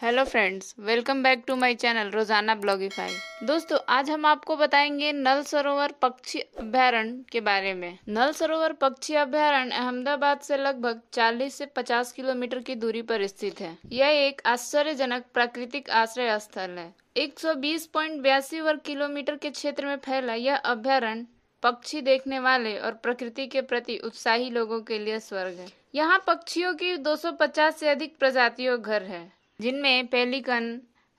Hello friends welcome back to my channel Rozana Blogify दोस्तों आज हम आपको बताएंगे नल सरोवर पक्षी अभ्यारण्य के बारे में नल सरोवर पक्षी अभ्यारण अहमदाबाद से लगभग 40 से 50 किलोमीटर की दूरी पर स्थित है यह एक आश्चर्यजनक प्राकृतिक आश्रय स्थल है एक वर्ग किलोमीटर के क्षेत्र में फैला यह अभ्यारण्य पक्षी देखने वाले और प्रकृति के प्रति उत्साही लोगों के लिए स्वर्ग है यहाँ पक्षियों की 250 से अधिक प्रजातियों घर है जिनमें पेलिकन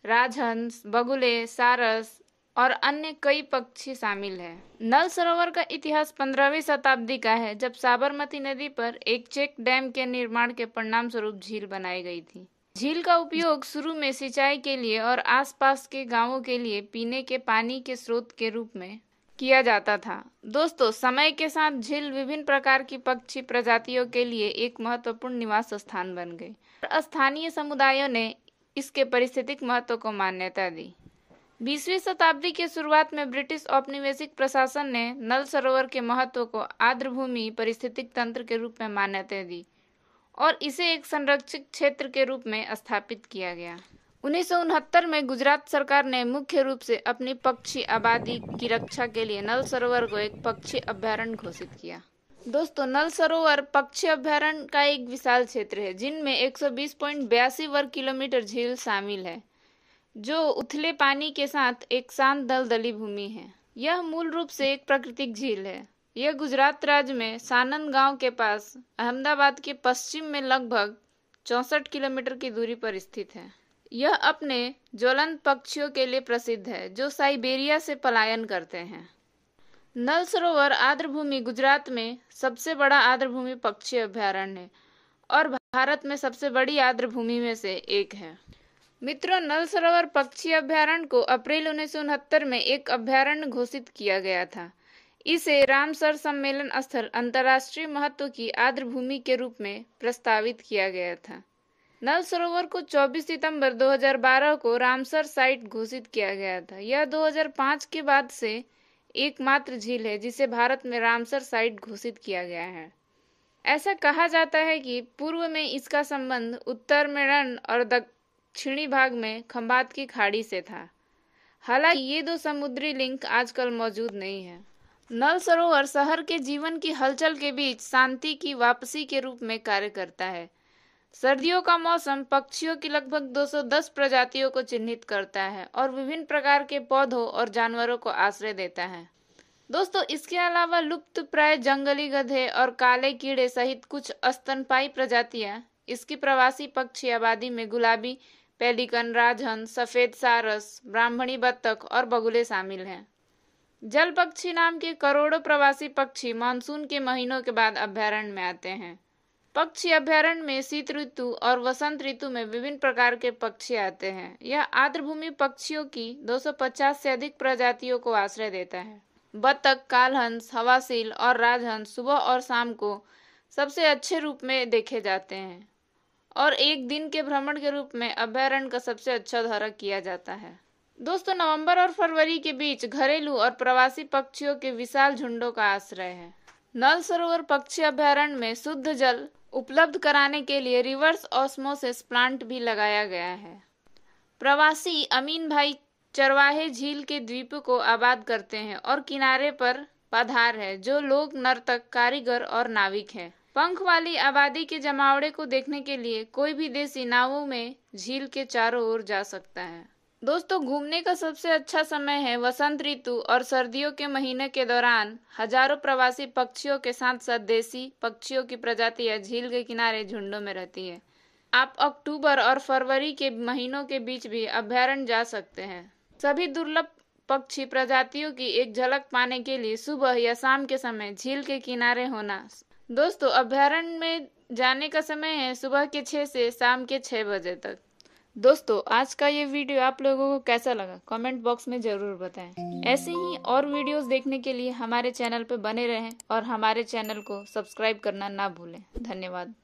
राजहंस बगुले सारस और अन्य कई पक्षी शामिल है नल सरोवर का इतिहास 15वीं शताब्दी का है जब साबरमती नदी पर एक चेक डैम के निर्माण के परिणाम स्वरूप झील बनाई गई थी झील का उपयोग शुरू में सिंचाई के लिए और आसपास के गांवों के लिए पीने के पानी के स्रोत के रूप में किया जाता था दोस्तों समय के साथ झील विभिन्न प्रकार की पक्षी प्रजातियों के लिए एक महत्वपूर्ण निवास स्थान बन गए स्थानीय समुदायों ने इसके परिस्थितिक महत्व को मान्यता दी बीसवीं शताब्दी के शुरुआत में ब्रिटिश औपनिवेशिक प्रशासन ने नल सरोवर के महत्व को आर्द्रभूमि परिस्थितिक तंत्र के रूप में मान्यता दी और इसे एक संरक्षित क्षेत्र के रूप में स्थापित किया गया उन्नीस में गुजरात सरकार ने मुख्य रूप से अपनी पक्षी आबादी की रक्षा के लिए नल सरोवर को एक पक्षी अभ्यारण्य घोषित किया दोस्तों नल सरोवर पक्षी अभ्यारण्य का एक विशाल क्षेत्र है जिनमें एक वर्ग किलोमीटर झील शामिल है जो उथले पानी के साथ एक शांत दलदली भूमि है यह मूल रूप से एक प्राकृतिक झील है यह गुजरात राज्य में सानंद गांव के पास अहमदाबाद के पश्चिम में लगभग चौसठ किलोमीटर की दूरी पर स्थित है यह अपने ज्वलंत पक्षियों के लिए प्रसिद्ध है जो साइबेरिया से पलायन करते हैं नल सरोवर आर्द्रभूमि गुजरात में सबसे बड़ा आर्द्रभूमि पक्षी अभ्यारण्य है और भारत में सबसे बड़ी आर्द्रभूमि में से एक है मित्रों नल सरोवर पक्षी अभ्यारण्य को अप्रैल उन्नीस में एक अभ्यारण्य घोषित किया गया था इसे रामसर सम्मेलन स्थल अंतर्राष्ट्रीय महत्व की आर्द्रभूमि के रूप में प्रस्तावित किया गया था नल सरोवर को 24 सितंबर 2012 को रामसर साइट घोषित किया गया था यह 2005 के बाद से एकमात्र झील है जिसे भारत में रामसर साइट घोषित किया गया है ऐसा कहा जाता है कि पूर्व में इसका संबंध उत्तर में रण और दक्षिणी भाग में खम्बात की खाड़ी से था हालांकि ये दो समुद्री लिंक आजकल मौजूद नहीं है नल सरोवर शहर के जीवन की हलचल के बीच शांति की वापसी के रूप में कार्य करता है सर्दियों का मौसम पक्षियों की लगभग 210 प्रजातियों को चिन्हित करता है और विभिन्न प्रकार के पौधों और जानवरों को आश्रय देता है दोस्तों इसके अलावा लुप्त प्राय जंगली गधे और काले कीड़े सहित कुछ स्तनपाई प्रजातियां इसकी प्रवासी पक्षी आबादी में गुलाबी पेलिकन राजहन सफेद सारस ब्राह्मणी बत्तख और बगुले शामिल हैं जल पक्षी नाम के करोड़ों प्रवासी पक्षी मानसून के महीनों के बाद अभ्यारण्य में आते हैं पक्षी अभ्यारण्य में शीत ऋतु और वसंत ऋतु में विभिन्न प्रकार के पक्षी आते हैं यह आर्द्रभूमि पक्षियों की 250 से अधिक प्रजातियों को आश्रय देता है बतख कालहंस हवासील और राजहंस सुबह और शाम को सबसे अच्छे रूप में देखे जाते हैं और एक दिन के भ्रमण के रूप में अभ्यारण्य का सबसे अच्छा दौरा किया जाता है दोस्तों नवंबर और फरवरी के बीच घरेलू और प्रवासी पक्षियों के विशाल झुंडों का आश्रय है नल सरोवर पक्षी अभ्यारण्य में शुद्ध जल उपलब्ध कराने के लिए रिवर्स ऑस्मोसिस प्लांट भी लगाया गया है प्रवासी अमीन भाई चरवाहे झील के द्वीप को आबाद करते हैं और किनारे पर पधार है जो लोग नर्तक कारीगर और नाविक हैं। पंख वाली आबादी के जमावड़े को देखने के लिए कोई भी देसी नावों में झील के चारों ओर जा सकता है दोस्तों घूमने का सबसे अच्छा समय है वसंत ऋतु और सर्दियों के महीने के दौरान हजारों प्रवासी पक्षियों के साथ साथ देसी पक्षियों की प्रजातियां झील के किनारे झुंडों में रहती है आप अक्टूबर और फरवरी के महीनों के बीच भी अभ्यारण्य जा सकते हैं सभी दुर्लभ पक्षी प्रजातियों की एक झलक पाने के लिए सुबह या शाम के समय झील के किनारे होना दोस्तों अभ्यारण्य में जाने का समय है सुबह के छह से शाम के छह बजे तक दोस्तों आज का ये वीडियो आप लोगों को कैसा लगा कमेंट बॉक्स में जरूर बताएं। ऐसे ही और वीडियोस देखने के लिए हमारे चैनल पर बने रहें और हमारे चैनल को सब्सक्राइब करना ना भूलें धन्यवाद